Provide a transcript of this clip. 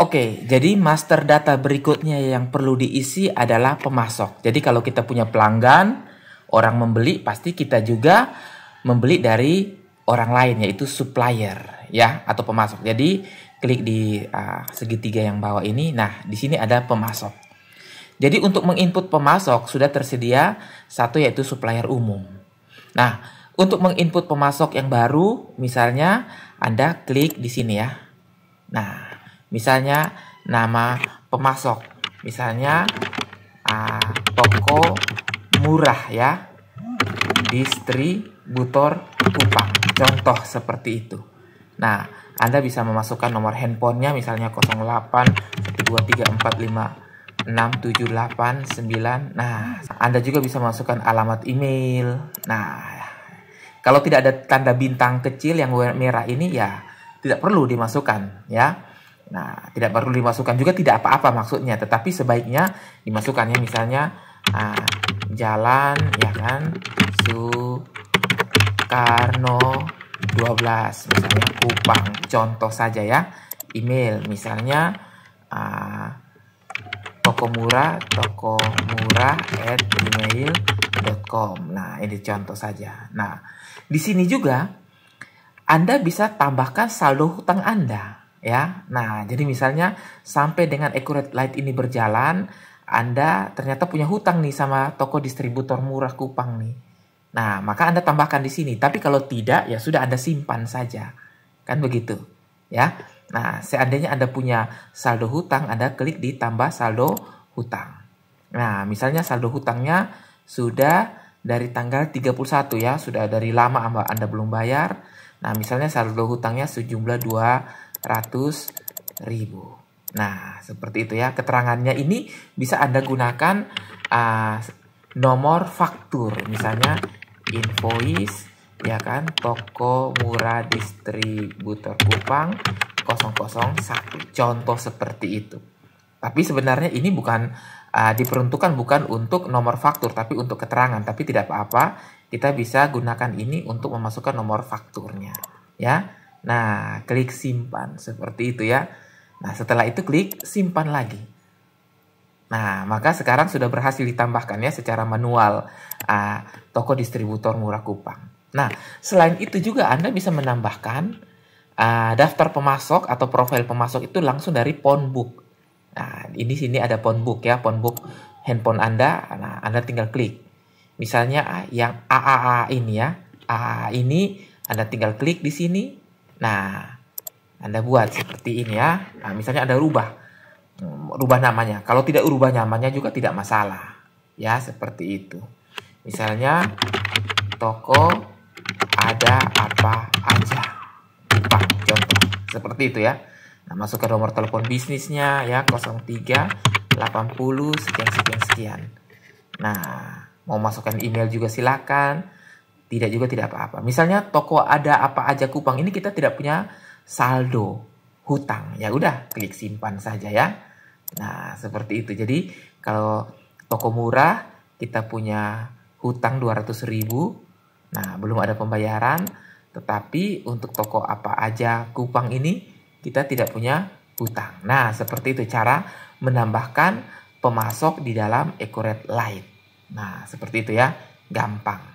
Oke, jadi master data berikutnya yang perlu diisi adalah pemasok. Jadi kalau kita punya pelanggan, orang membeli, pasti kita juga membeli dari orang lain yaitu supplier ya atau pemasok. Jadi klik di uh, segitiga yang bawah ini. Nah, di sini ada pemasok. Jadi untuk menginput pemasok sudah tersedia satu yaitu supplier umum. Nah, untuk menginput pemasok yang baru, misalnya Anda klik di sini ya. Nah, Misalnya nama pemasok. Misalnya uh, toko murah ya. Distributor kupang. Contoh seperti itu. Nah, Anda bisa memasukkan nomor handphonenya misalnya 08 12345 6789. Nah, Anda juga bisa masukkan alamat email. Nah, kalau tidak ada tanda bintang kecil yang merah ini ya tidak perlu dimasukkan ya. Nah, tidak perlu dimasukkan juga tidak apa-apa maksudnya, tetapi sebaiknya dimasukkannya misalnya uh, jalan ya kan Soekarno 12 misalnya Kupang contoh saja ya. Email misalnya uh, toko murah toko murah at com Nah, ini contoh saja. Nah, di sini juga Anda bisa tambahkan saldo hutang Anda ya. Nah, jadi misalnya sampai dengan Accurate Light ini berjalan, Anda ternyata punya hutang nih sama toko distributor murah Kupang nih. Nah, maka Anda tambahkan di sini. Tapi kalau tidak, ya sudah Anda simpan saja. Kan begitu, ya. Nah, seandainya Anda punya saldo hutang, Anda klik di tambah saldo hutang. Nah, misalnya saldo hutangnya sudah dari tanggal 31 ya, sudah dari lama Anda belum bayar. Nah, misalnya saldo hutangnya sejumlah 2 ratus ribu. Nah, seperti itu ya. Keterangannya ini bisa Anda gunakan uh, nomor faktur. Misalnya invoice, ya kan, toko murah distributor Kupang 001. Contoh seperti itu. Tapi sebenarnya ini bukan uh, diperuntukkan bukan untuk nomor faktur, tapi untuk keterangan. Tapi tidak apa-apa, kita bisa gunakan ini untuk memasukkan nomor fakturnya. Ya, Nah, klik simpan seperti itu ya. Nah, setelah itu klik simpan lagi. Nah, maka sekarang sudah berhasil ditambahkan ya secara manual uh, toko distributor murah Kupang. Nah, selain itu juga Anda bisa menambahkan uh, daftar pemasok atau profil pemasok itu langsung dari Phonebook. Nah, ini sini ada Phonebook ya, Phonebook handphone Anda. Nah, Anda tinggal klik. Misalnya ah, yang AAA ini ya. AAA ini Anda tinggal klik di sini Nah, Anda buat seperti ini ya. Nah, misalnya ada rubah. Mm, rubah namanya. Kalau tidak rubah namanya juga tidak masalah. Ya, seperti itu. Misalnya, toko ada apa aja. Pak, contoh. Seperti itu ya. Nah, masukkan nomor telepon bisnisnya ya 03 80 sekian sekian sekian. Nah, mau masukkan email juga silakan tidak juga tidak apa-apa. Misalnya toko ada apa aja Kupang ini kita tidak punya saldo hutang. Ya udah klik simpan saja ya. Nah, seperti itu. Jadi kalau toko murah kita punya hutang 200.000. Nah, belum ada pembayaran, tetapi untuk toko apa aja Kupang ini kita tidak punya hutang. Nah, seperti itu cara menambahkan pemasok di dalam Ecoret Lite. Nah, seperti itu ya, gampang.